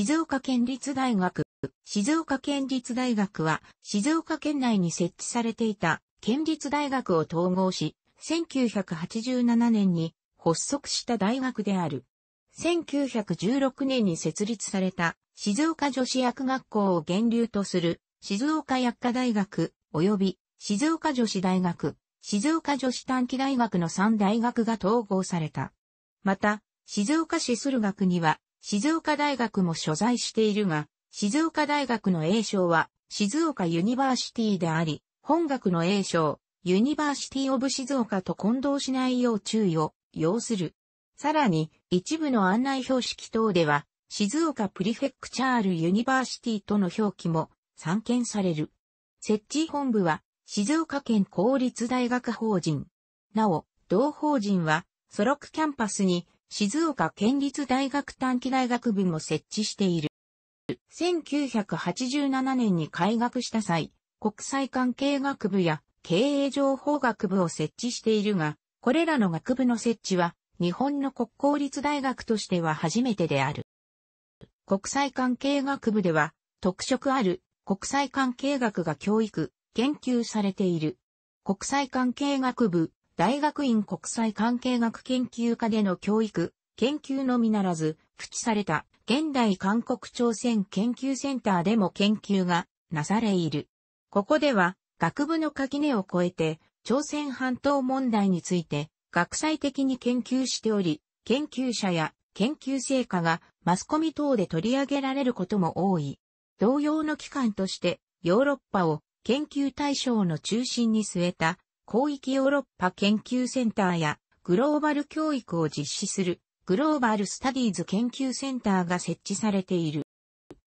静岡県立大学。静岡県立大学は、静岡県内に設置されていた県立大学を統合し、1987年に発足した大学である。1916年に設立された静岡女子薬学校を源流とする静岡薬科大学及び静岡女子大学、静岡女子短期大学の3大学が統合された。また、静岡市駿学には静岡大学も所在しているが、静岡大学の栄称は、静岡ユニバーシティであり、本学の栄称、ユニバーシティオブ静岡と混同しないよう注意を要する。さらに、一部の案内標識等では、静岡プリフェクチャールユニバーシティとの表記も散見される。設置本部は、静岡県公立大学法人。なお、同法人は、ソロクキャンパスに、静岡県立大学短期大学部も設置している。1987年に開学した際、国際関係学部や経営情報学部を設置しているが、これらの学部の設置は日本の国公立大学としては初めてである。国際関係学部では特色ある国際関係学が教育、研究されている。国際関係学部大学院国際関係学研究科での教育、研究のみならず、付記された現代韓国朝鮮研究センターでも研究がなされいる。ここでは、学部の垣根を越えて、朝鮮半島問題について、学際的に研究しており、研究者や研究成果がマスコミ等で取り上げられることも多い。同様の機関として、ヨーロッパを研究対象の中心に据えた広域ヨーロッパ研究センターやグローバル教育を実施するグローバルスタディーズ研究センターが設置されている。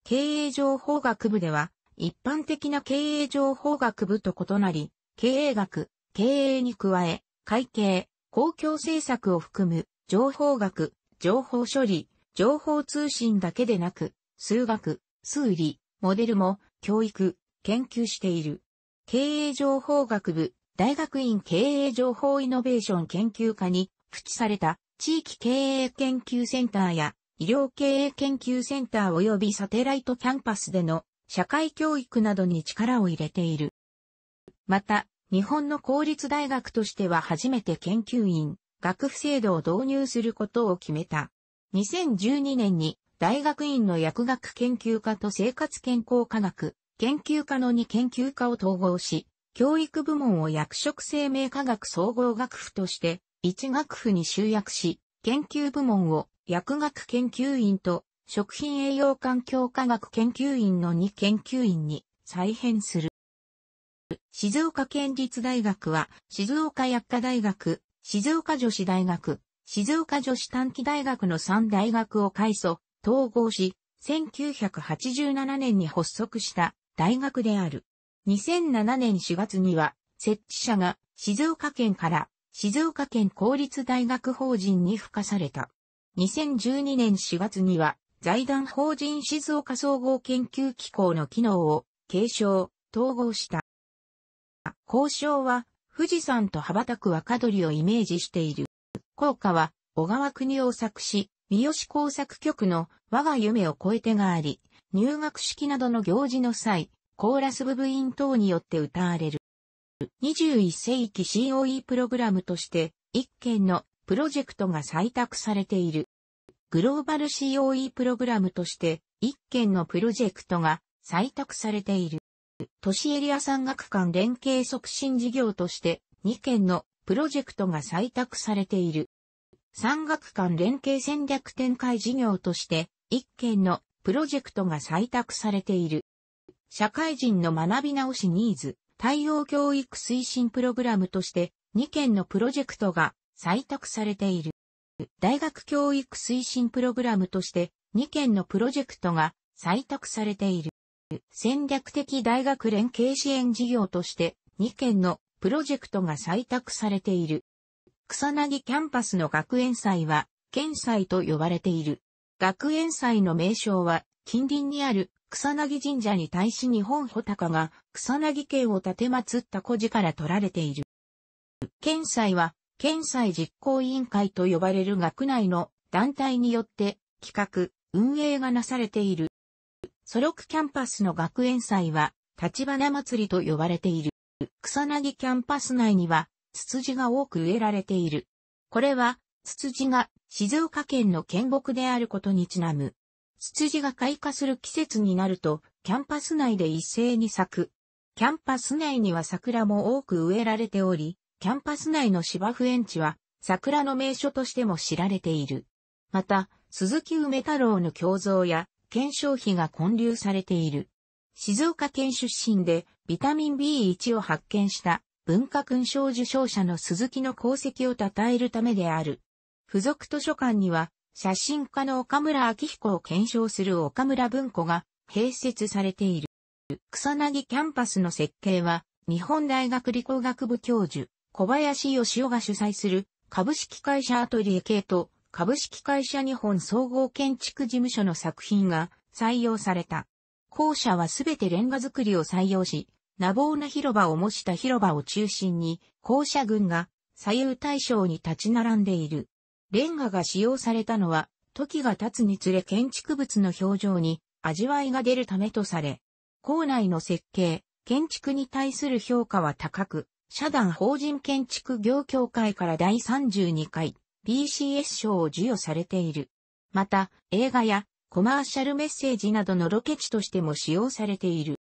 経営情報学部では一般的な経営情報学部と異なり、経営学、経営に加え、会計、公共政策を含む情報学、情報処理、情報通信だけでなく、数学、数理、モデルも教育、研究している。経営情報学部、大学院経営情報イノベーション研究科に駆置された地域経営研究センターや医療経営研究センター及びサテライトキャンパスでの社会教育などに力を入れている。また、日本の公立大学としては初めて研究員、学府制度を導入することを決めた。2012年に大学院の薬学研究科と生活健康科学研究科の2研究科を統合し、教育部門を役職生命科学総合学府として、一学府に集約し、研究部門を薬学研究員と食品栄養環境科学研究員の2研究員に再編する。静岡県立大学は、静岡薬科大学、静岡女子大学、静岡女子短期大学の3大学を改装・統合し、1987年に発足した大学である。2007年4月には、設置者が静岡県から静岡県公立大学法人に付加された。2012年4月には、財団法人静岡総合研究機構の機能を継承、統合した。交渉は、富士山と羽ばたく若鳥をイメージしている。効果は、小川国を作詞、三好工作局の我が夢を超えてがあり、入学式などの行事の際、コーラス部部員等によって歌われる。21世紀 COE プログラムとして、1件のプロジェクトが採択されている。グローバル COE プログラムとして、1件のプロジェクトが採択されている。都市エリア山岳間連携促進事業として、2件のプロジェクトが採択されている。山岳間連携戦略展開事業として、1件のプロジェクトが採択されている。社会人の学び直しニーズ、対応教育推進プログラムとして2件のプロジェクトが採択されている。大学教育推進プログラムとして2件のプロジェクトが採択されている。戦略的大学連携支援事業として2件のプロジェクトが採択されている。草薙キャンパスの学園祭は、県祭と呼ばれている。学園祭の名称は、近隣にある草薙神社に対し日本穂高が草薙県を建て祀った故事から取られている。県祭は、県祭実行委員会と呼ばれる学内の団体によって企画、運営がなされている。ソロクキャンパスの学園祭は、立花祭りと呼ばれている。草薙キャンパス内には、ツツジが多く植えられている。これは、ツツジが静岡県の県木であることにちなむ。ツツジが開花する季節になると、キャンパス内で一斉に咲く。キャンパス内には桜も多く植えられており、キャンパス内の芝生園地は桜の名所としても知られている。また、鈴木梅太郎の胸像や検証費が混流されている。静岡県出身でビタミン B1 を発見した文化勲章受章者の鈴木の功績を称えるためである。付属図書館には写真家の岡村明彦を検証する岡村文庫が併設されている。草薙キャンパスの設計は、日本大学理工学部教授、小林義雄が主催する、株式会社アトリエ系と、株式会社日本総合建築事務所の作品が採用された。校舎はすべてレンガ作りを採用し、ボーな広場を模した広場を中心に、校舎群が左右対称に立ち並んでいる。レンガが使用されたのは、時が経つにつれ建築物の表情に味わいが出るためとされ、校内の設計、建築に対する評価は高く、社団法人建築業協会から第32回 BCS 賞を授与されている。また、映画やコマーシャルメッセージなどのロケ地としても使用されている。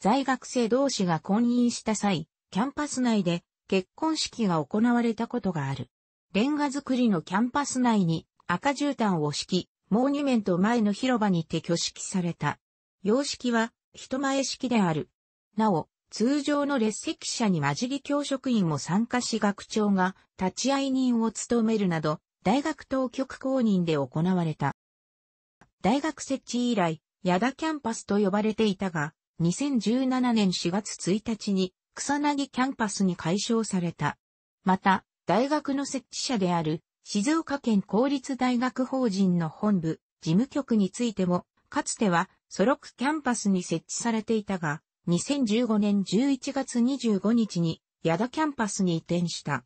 在学生同士が婚姻した際、キャンパス内で結婚式が行われたことがある。レンガ造りのキャンパス内に赤絨毯を敷き、モーニュメント前の広場にて挙式された。様式は人前式である。なお、通常の列席者に混じり教職員も参加し学長が立ち会い人を務めるなど、大学当局公認で行われた。大学設置以来、矢田キャンパスと呼ばれていたが、2017年4月1日に草薙キャンパスに解消された。また、大学の設置者である静岡県公立大学法人の本部、事務局についても、かつてはソロクキャンパスに設置されていたが、2015年11月25日に矢田キャンパスに移転した。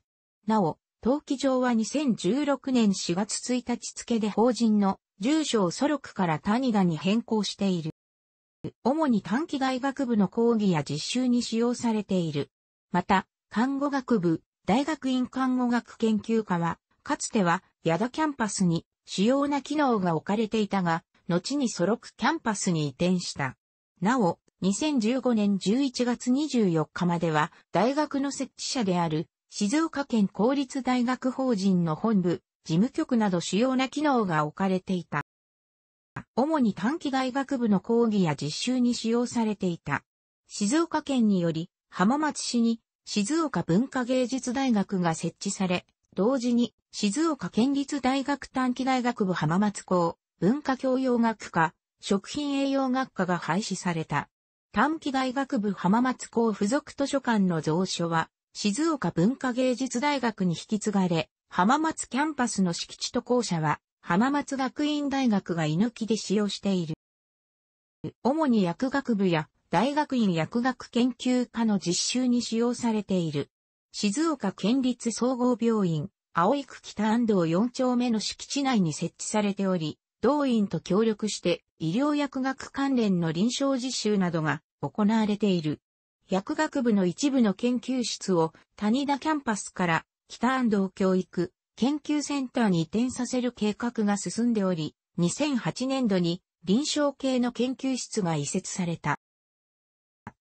なお、登記上は2016年4月1日付で法人の住所をソロクから谷田に変更している。主に短期大学部の講義や実習に使用されている。また、看護学部、大学院看護学研究科は、かつては、矢田キャンパスに主要な機能が置かれていたが、後にソロクキャンパスに移転した。なお、2015年11月24日までは、大学の設置者である、静岡県公立大学法人の本部、事務局など主要な機能が置かれていた。主に短期大学部の講義や実習に使用されていた。静岡県により、浜松市に静岡文化芸術大学が設置され、同時に静岡県立大学短期大学部浜松校、文化教養学科、食品栄養学科が廃止された。短期大学部浜松校附属図書館の蔵書は、静岡文化芸術大学に引き継がれ、浜松キャンパスの敷地と校舎は、浜松学院大学が居抜きで使用している。主に薬学部や大学院薬学研究科の実習に使用されている。静岡県立総合病院、青井区北安藤4丁目の敷地内に設置されており、同院と協力して医療薬学関連の臨床実習などが行われている。薬学部の一部の研究室を谷田キャンパスから北安藤教育研究センターに移転させる計画が進んでおり、2008年度に臨床系の研究室が移設された。